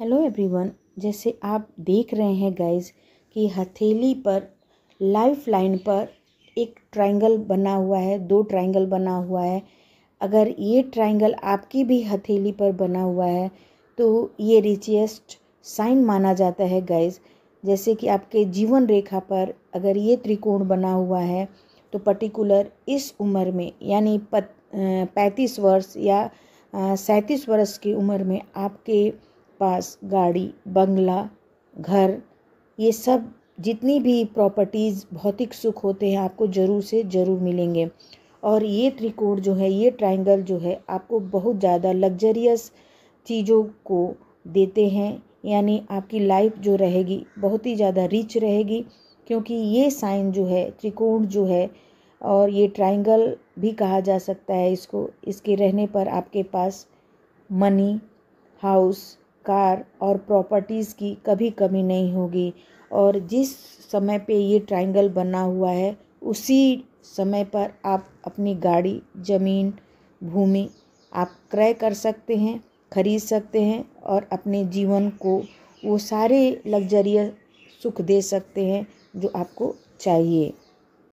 hello everyone जैसे आप देख रहे हैं गाइस कि हथेली पर लाइफ लाइन पर एक ट्रायंगल बना हुआ है दो ट्रायंगल बना हुआ है अगर ये ट्रायंगल आपकी भी हथेली पर बना हुआ है तो ये रिचेस्ट साइन माना जाता है गाइस जैसे कि आपके जीवन रेखा पर अगर ये त्रिकोण बना हुआ है तो पर्टिकुलर इस उम्र में यानी पैंतीस वर्ष या सैंतीस वर्ष की उम्र में आपके पास गाड़ी बंगला घर ये सब जितनी भी प्रॉपर्टीज़ भौतिक सुख होते हैं आपको ज़रूर से ज़रूर मिलेंगे और ये त्रिकोण जो है ये ट्रायंगल जो है आपको बहुत ज़्यादा लग्जरियस चीज़ों को देते हैं यानी आपकी लाइफ जो रहेगी बहुत ही ज़्यादा रिच रहेगी क्योंकि ये साइन जो है त्रिकोण जो है और ये ट्राइंगल भी कहा जा सकता है इसको इसके रहने पर आपके पास मनी हाउस कार और प्रॉपर्टीज़ की कभी कमी नहीं होगी और जिस समय पे ये ट्रायंगल बना हुआ है उसी समय पर आप अपनी गाड़ी ज़मीन भूमि आप क्रय कर सकते हैं खरीद सकते हैं और अपने जीवन को वो सारे लग्जरियस सुख दे सकते हैं जो आपको चाहिए